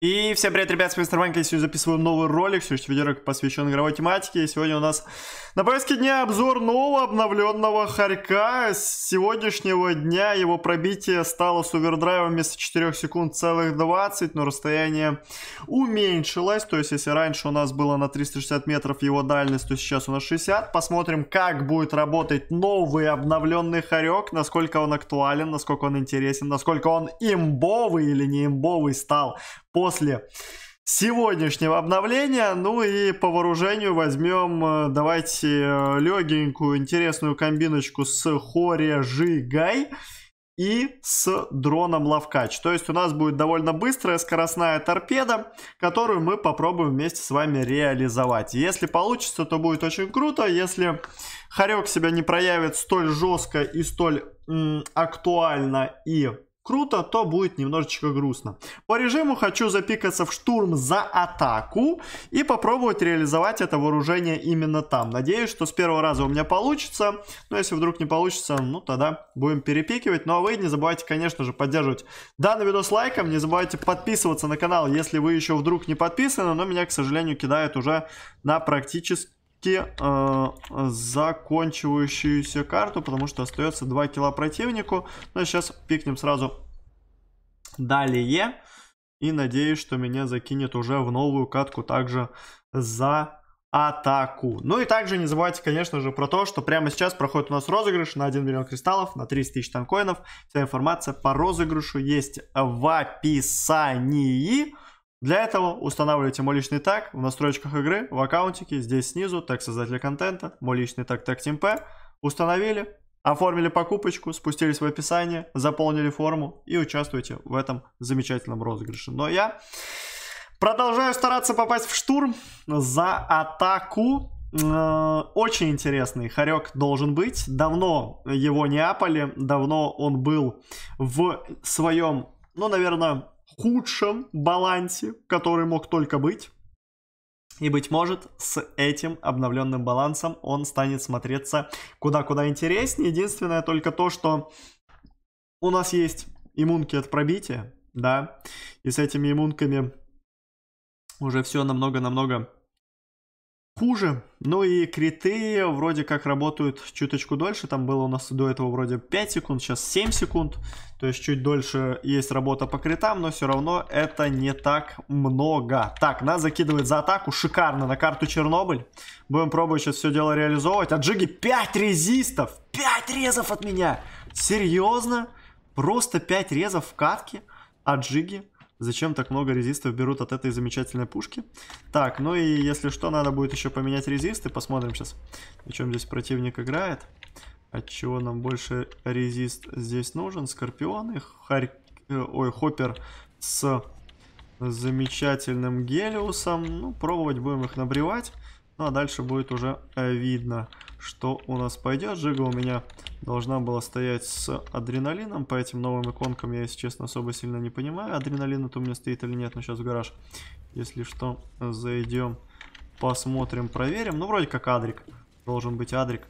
И всем привет, ребят, с вами Старбанк, я сегодня записываю новый ролик, сегодняшний видеоролик посвящен игровой тематике, и сегодня у нас на повестке дня обзор нового обновленного Харька, с сегодняшнего дня его пробитие стало с овердрайва вместо 4 секунд целых 20, но расстояние уменьшилось, то есть если раньше у нас было на 360 метров его дальность, то сейчас у нас 60, посмотрим как будет работать новый обновленный Харек, насколько он актуален, насколько он интересен, насколько он имбовый или не имбовый стал по после сегодняшнего обновления. Ну и по вооружению возьмем, э, давайте, э, легенькую интересную комбиночку с Хоре Жигай и с дроном Лавкач. То есть у нас будет довольно быстрая скоростная торпеда, которую мы попробуем вместе с вами реализовать. Если получится, то будет очень круто. Если Харек себя не проявит столь жестко и столь актуально и круто, то будет немножечко грустно. По режиму хочу запикаться в штурм за атаку и попробовать реализовать это вооружение именно там. Надеюсь, что с первого раза у меня получится, но если вдруг не получится, ну тогда будем перепикивать. Ну а вы не забывайте, конечно же, поддерживать данный видос лайком, не забывайте подписываться на канал, если вы еще вдруг не подписаны, но меня, к сожалению, кидают уже на практически э, закончивающуюся карту, потому что остается 2 кило противнику. Но ну, сейчас пикнем сразу далее. И надеюсь, что меня закинет уже в новую катку также за атаку. Ну и также не забывайте, конечно же, про то, что прямо сейчас проходит у нас розыгрыш на 1 миллион кристаллов, на 30 тысяч танкоинов. Вся информация по розыгрышу есть в описании. Для этого устанавливайте мой личный тег в настройках игры, в аккаунтике, здесь снизу, тег создателя контента, мой личный тег TagTeamP. Установили, оформили покупочку, спустились в описание, заполнили форму и участвуйте в этом замечательном розыгрыше. Но я продолжаю стараться попасть в штурм за атаку. Э, очень интересный хорек должен быть. Давно его не апали, давно он был в своем, ну, наверное, худшем балансе, который мог только быть. И, быть может, с этим обновленным балансом он станет смотреться куда-куда интереснее. Единственное только то, что у нас есть иммунки от пробития, да, и с этими иммунками уже все намного-намного хуже. Ну и криты вроде как работают чуточку дольше. Там было у нас до этого вроде 5 секунд, сейчас 7 секунд. То есть чуть дольше есть работа по критам, но все равно это не так много. Так, нас закидывает за атаку. Шикарно. На карту Чернобыль. Будем пробовать сейчас все дело реализовывать. От а Джиги 5 резистов. 5 резов от меня. Серьезно? Просто 5 резов в катке от а Джиги. Зачем так много резистов берут от этой замечательной пушки? Так, ну и если что, надо будет еще поменять резисты. Посмотрим сейчас, на чем здесь противник играет. От чего нам больше резист здесь нужен. Скорпионы, харь... Э, ой, Хоппер с замечательным Гелиусом. Ну, пробовать будем их набревать. Ну а дальше будет уже э, видно, что у нас пойдет. Жига у меня должна была стоять с адреналином. По этим новым иконкам я, если честно, особо сильно не понимаю, адреналин это у меня стоит или нет. Но сейчас в гараж, если что, зайдем, посмотрим, проверим. Ну, вроде как адрик. Должен быть адрик.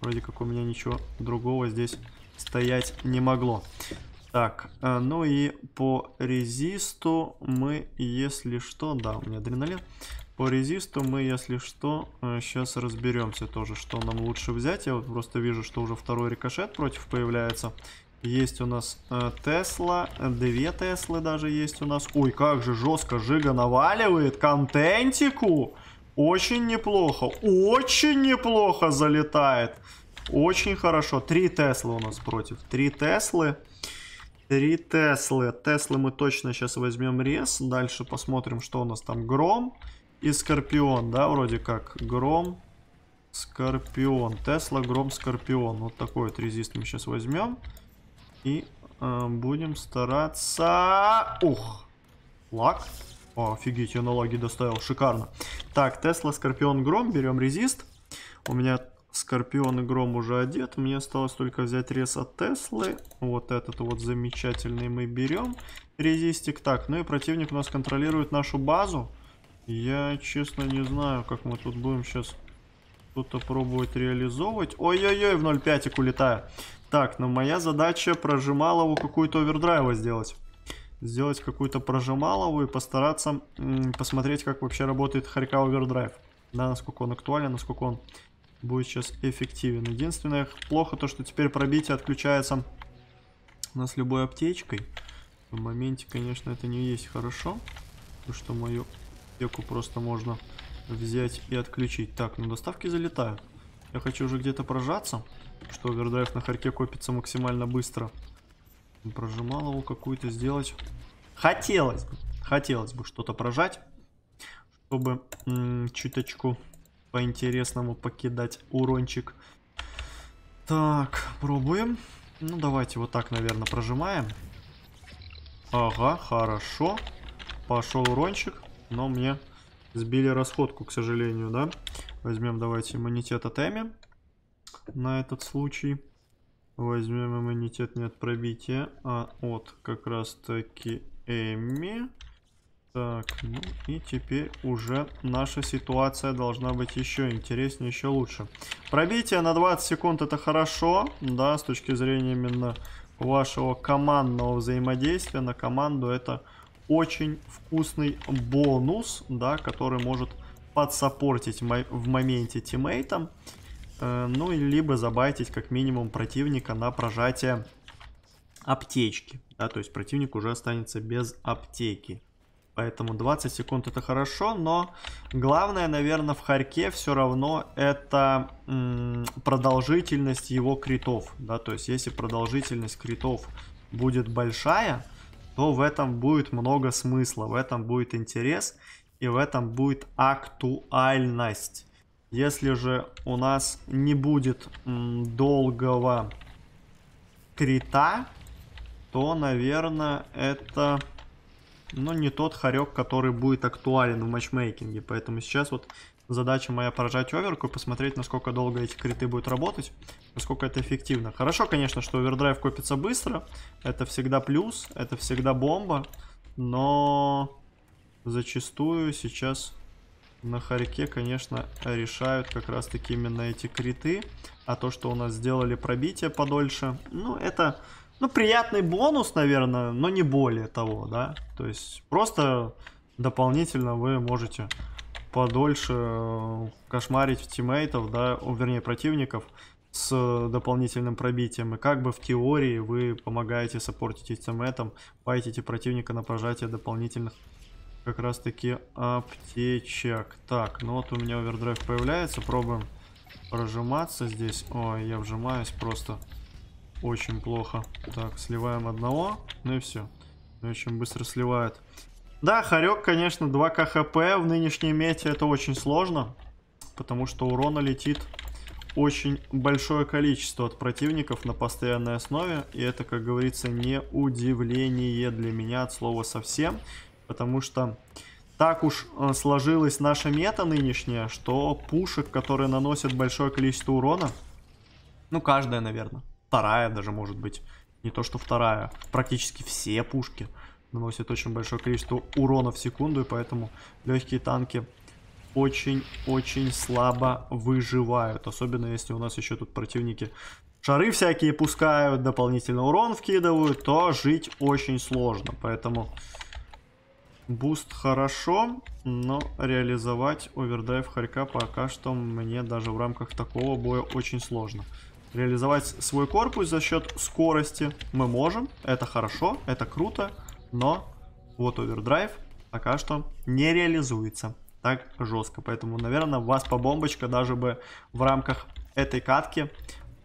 Вроде как у меня ничего другого здесь стоять не могло. Так, э, ну и по резисту мы, если что, да, у меня адреналин, по резисту мы, если что, сейчас э, разберемся тоже, что нам лучше взять. Я вот просто вижу, что уже второй рикошет против появляется. Есть у нас э, Тесла, две Теслы даже есть у нас. Ой, как же жестко Жига наваливает контентику. Очень неплохо, очень неплохо залетает. Очень хорошо. Три Теслы у нас против. Три Теслы. Три Теслы. Теслы мы точно сейчас возьмем рез. Дальше посмотрим, что у нас там. Гром. Гром и Скорпион, да, вроде как. Гром, Скорпион. Тесла, Гром, Скорпион. Вот такой вот резист мы сейчас возьмем. И э, будем стараться... Ух! Лак. О, офигеть, я на лаги доставил. Шикарно. Так, Тесла, Скорпион, Гром. Берем резист. У меня Скорпион и Гром уже одет. Мне осталось только взять рез от Теслы. Вот этот вот замечательный мы берем. Резистик. Так, ну и противник у нас контролирует нашу базу. Я, честно, не знаю, как мы тут будем сейчас что-то пробовать реализовывать. Ой-ой-ой, в 0,5 улетаю. Так, но моя задача прожималову какую-то овердрайва сделать. Сделать какую-то прожималову и постараться посмотреть, как вообще работает Харька овердрайв. Да, насколько он актуален, насколько он будет сейчас эффективен. Единственное, плохо то, что теперь пробитие отключается у нас любой аптечкой. В моменте, конечно, это не есть хорошо. Потому что мою аптеку просто можно взять и отключить. Так, ну доставки залетают. Я хочу уже где-то прожаться, что овердрайв на харьке копится максимально быстро. Прожимал его какую-то сделать. Хотелось бы, хотелось бы что-то прожать, чтобы чуточку по-интересному покидать урончик. Так, пробуем. Ну, давайте вот так, наверное, прожимаем. Ага, хорошо. Пошел урончик но мне сбили расходку, к сожалению, да. Возьмем, давайте, иммунитет от Эми на этот случай. Возьмем иммунитет не от пробития, а от как раз таки Эми. Так, ну и теперь уже наша ситуация должна быть еще интереснее, еще лучше. Пробитие на 20 секунд это хорошо, да, с точки зрения именно вашего командного взаимодействия на команду это очень вкусный бонус, да, который может подсаппортить в моменте тиммейтам, э, ну и либо забайтить как минимум противника на прожатие аптечки, да, то есть противник уже останется без аптеки. Поэтому 20 секунд это хорошо, но главное, наверное, в Харьке все равно это продолжительность его критов. Да? То есть если продолжительность критов будет большая, то в этом будет много смысла, в этом будет интерес и в этом будет актуальность. Если же у нас не будет долгого крита, то, наверное, это ну, не тот хорек, который будет актуален в матчмейкинге. Поэтому сейчас вот задача моя поражать оверку и посмотреть, насколько долго эти криты будут работать, насколько это эффективно. Хорошо, конечно, что овердрайв копится быстро, это всегда плюс, это всегда бомба, но зачастую сейчас на Харьке, конечно, решают как раз-таки именно эти криты, а то, что у нас сделали пробитие подольше, ну, это... Ну, приятный бонус, наверное, но не более того, да. То есть просто дополнительно вы можете подольше э, кошмарить тиммейтов, да, вернее противников с э, дополнительным пробитием. И как бы в теории вы помогаете саппортить тиммейтам, файтите противника на прожатие дополнительных как раз таки аптечек. Так, ну вот у меня овердрайв появляется, пробуем прожиматься здесь. Ой, я вжимаюсь просто очень плохо. Так, сливаем одного, ну и все. Ну, очень быстро сливает. Да, Харек, конечно, 2 КХП в нынешней мете это очень сложно, потому что урона летит очень большое количество от противников на постоянной основе, и это, как говорится, не удивление для меня от слова совсем, потому что так уж э, сложилась наша мета нынешняя, что пушек, которые наносят большое количество урона, ну, каждая, наверное, вторая даже, может быть, не то что вторая, практически все пушки – наносит очень большое количество урона в секунду, и поэтому легкие танки очень-очень слабо выживают. Особенно если у нас еще тут противники шары всякие пускают, дополнительно урон вкидывают, то жить очень сложно. Поэтому буст хорошо, но реализовать овердрайв Харька пока что мне даже в рамках такого боя очень сложно. Реализовать свой корпус за счет скорости мы можем, это хорошо, это круто но вот овердрайв пока что не реализуется так жестко. Поэтому, наверное, вас по бомбочка даже бы в рамках этой катки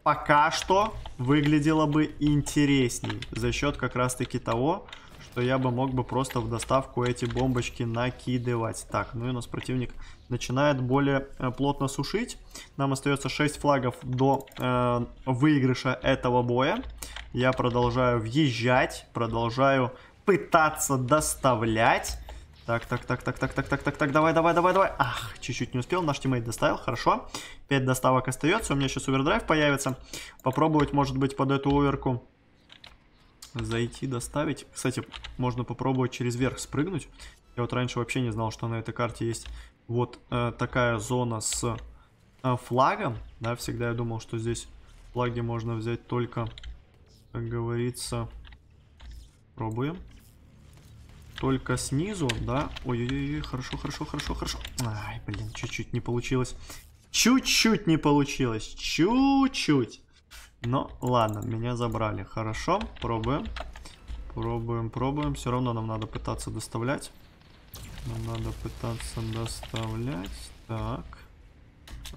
пока что выглядела бы интересней. За счет как раз-таки того, что я бы мог бы просто в доставку эти бомбочки накидывать. Так, ну и у нас противник начинает более э, плотно сушить. Нам остается 6 флагов до э, выигрыша этого боя. Я продолжаю въезжать, продолжаю пытаться доставлять. Так, так, так, так, так, так, так, так, так, давай, давай, давай, давай. Ах, чуть-чуть не успел, наш тиммейт доставил, хорошо. 5 доставок остается, у меня сейчас овердрайв появится. Попробовать, может быть, под эту оверку зайти, доставить. Кстати, можно попробовать через верх спрыгнуть. Я вот раньше вообще не знал, что на этой карте есть вот э, такая зона с э, флагом. Да, всегда я думал, что здесь флаги можно взять только, как говорится, Пробуем. Только снизу, да? Ой-ой-ой, хорошо, хорошо, хорошо, хорошо. Ай, блин, чуть-чуть не получилось. Чуть-чуть не получилось. Чуть-чуть. Но ладно, меня забрали. Хорошо, пробуем. Пробуем, пробуем. Все равно нам надо пытаться доставлять. Нам надо пытаться доставлять. Так.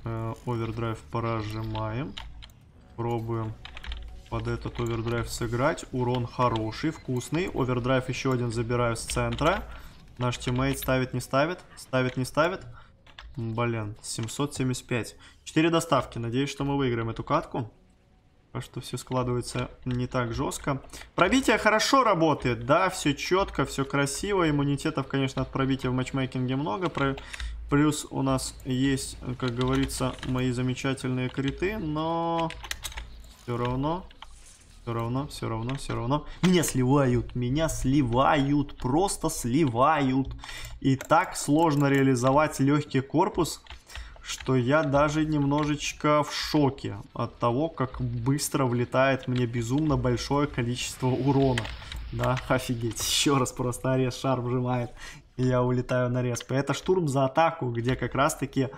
Э, овердрайв поражимаем. Пробуем под этот овердрайв сыграть. Урон хороший, вкусный. Овердрайв еще один забираю с центра. Наш тиммейт ставит, не ставит. Ставит, не ставит. Блин, 775. 4 доставки. Надеюсь, что мы выиграем эту катку. Пока что все складывается не так жестко. Пробитие хорошо работает, да, все четко, все красиво. Иммунитетов, конечно, от пробития в матчмейкинге много. Про... Плюс у нас есть, как говорится, мои замечательные криты, но все равно все равно, все равно, все равно. Меня сливают, меня сливают, просто сливают. И так сложно реализовать легкий корпус, что я даже немножечко в шоке от того, как быстро влетает мне безумно большое количество урона. Да, офигеть. Еще раз просто арест шар вжимает. И я улетаю на респ. Это штурм за атаку, где как раз таки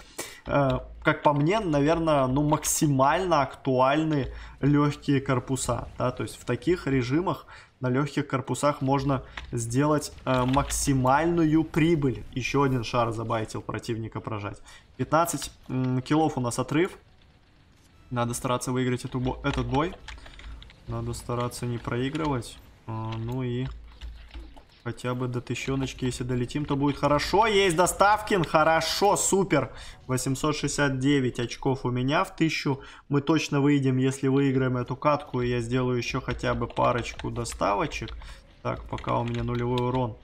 Э, как по мне, наверное, ну максимально актуальны легкие корпуса, да, то есть в таких режимах на легких корпусах можно сделать э, максимальную прибыль. Еще один шар забайтил противника прожать. 15 м, килов у нас отрыв. Надо стараться выиграть эту бо этот бой. Надо стараться не проигрывать. Э, ну и Хотя бы до тысячоночки, если долетим, то будет хорошо. Есть Доставкин, хорошо, супер. 869 очков у меня в тысячу. Мы точно выйдем, если выиграем эту катку. И я сделаю еще хотя бы парочку доставочек. Так, пока у меня нулевой урон.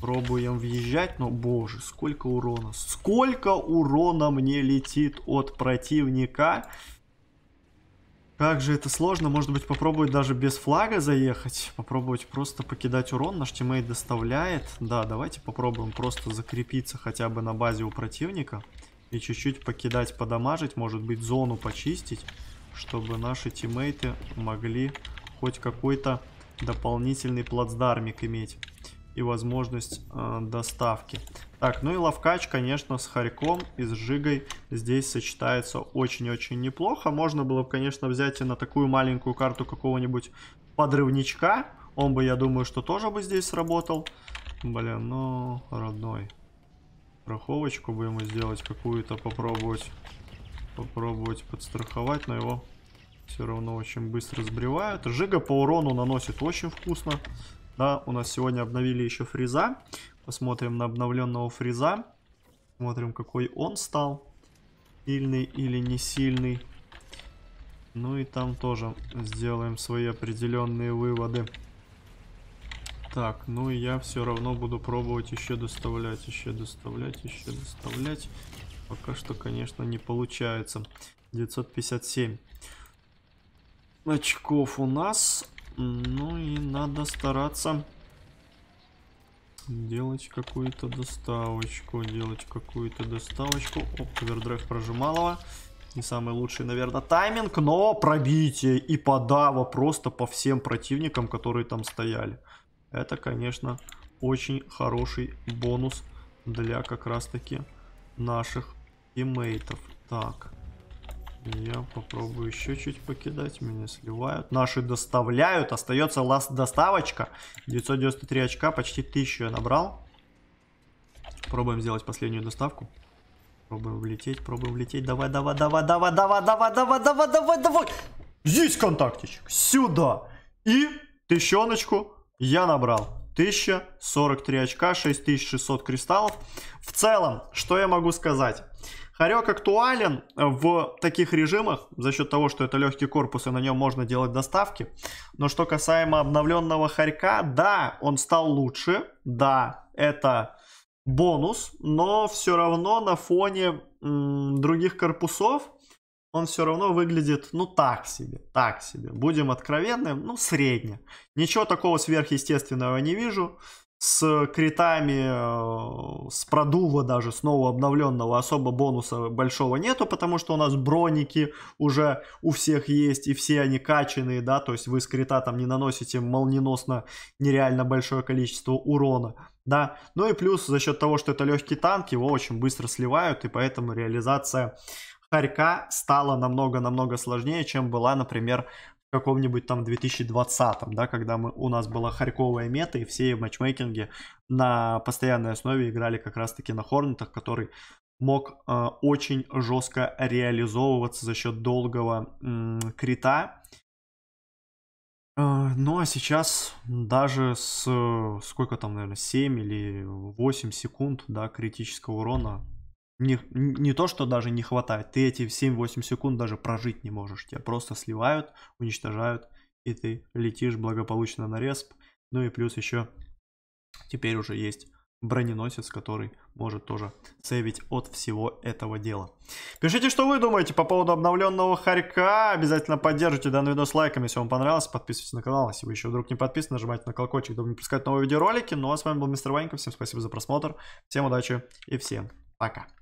Пробуем въезжать, но боже, сколько урона. Сколько урона мне летит от противника. Как же это сложно, может быть попробовать даже без флага заехать, попробовать просто покидать урон, наш тиммейт доставляет. Да, давайте попробуем просто закрепиться хотя бы на базе у противника и чуть-чуть покидать, подамажить, может быть зону почистить, чтобы наши тиммейты могли хоть какой-то дополнительный плацдармик иметь и возможность э, доставки. Так, ну и ловкач, конечно, с Харьком и с Жигой здесь сочетается очень-очень неплохо. Можно было бы, конечно, взять и на такую маленькую карту какого-нибудь подрывничка. Он бы, я думаю, что тоже бы здесь сработал. Блин, ну, родной. Страховочку бы ему сделать какую-то, попробовать. Попробовать подстраховать, но его все равно очень быстро сбривают. Жига по урону наносит очень вкусно. Да, у нас сегодня обновили еще фриза. Посмотрим на обновленного фриза. Смотрим, какой он стал. Сильный или не сильный. Ну и там тоже сделаем свои определенные выводы. Так, ну и я все равно буду пробовать еще доставлять, еще доставлять, еще доставлять. Пока что, конечно, не получается. 957 очков у нас. Ну и надо стараться делать какую-то доставочку, делать какую-то доставочку. Оп, овердрайв прожималова. Не самый лучший, наверное, тайминг, но пробитие и подава просто по всем противникам, которые там стояли. Это, конечно, очень хороший бонус для как раз-таки наших тиммейтов. Так, я попробую еще чуть покидать. Меня сливают. Наши доставляют. Остается ласт доставочка. 993 очка. Почти 1000 я набрал. Пробуем сделать последнюю доставку. Пробуем влететь, пробуем влететь. Давай, давай, давай, давай, давай, давай, давай, давай, давай, давай. Есть контактичек. Сюда. И тыщеночку я набрал. 1043 очка, 6600 кристаллов. В целом, что я могу сказать? Харек актуален э, в таких режимах за счет того, что это легкий корпус и на нем можно делать доставки. Но что касаемо обновленного Харька, да, он стал лучше, да, это бонус, но все равно на фоне м, других корпусов он все равно выглядит, ну, так себе, так себе. Будем откровенны, ну, средне. Ничего такого сверхъестественного не вижу с критами, э, с продува даже, снова обновленного особо бонуса большого нету, потому что у нас броники уже у всех есть, и все они качанные, да, то есть вы с крита там не наносите молниеносно нереально большое количество урона, да. Ну и плюс за счет того, что это легкий танк, его очень быстро сливают, и поэтому реализация Харька стала намного-намного сложнее, чем была, например, каком-нибудь там 2020, да, когда мы, у нас была харьковая мета, и все матчмейкинги на постоянной основе играли как раз-таки на Хорнетах, который мог э, очень жестко реализовываться за счет долгого э, крита. ну а сейчас даже с сколько там, наверное, 7 или 8 секунд до да, критического урона не, не то, что даже не хватает, ты эти 7-8 секунд даже прожить не можешь. Тебя просто сливают, уничтожают, и ты летишь благополучно на респ. Ну и плюс еще теперь уже есть броненосец, который может тоже сейвить от всего этого дела. Пишите, что вы думаете по поводу обновленного Харька. Обязательно поддержите данный видос лайком, если вам понравился. Подписывайтесь на канал, если вы еще вдруг не подписаны. Нажимайте на колокольчик, чтобы не пропускать новые видеоролики. Ну а с вами был Мистер Ванька. Всем спасибо за просмотр. Всем удачи и всем пока.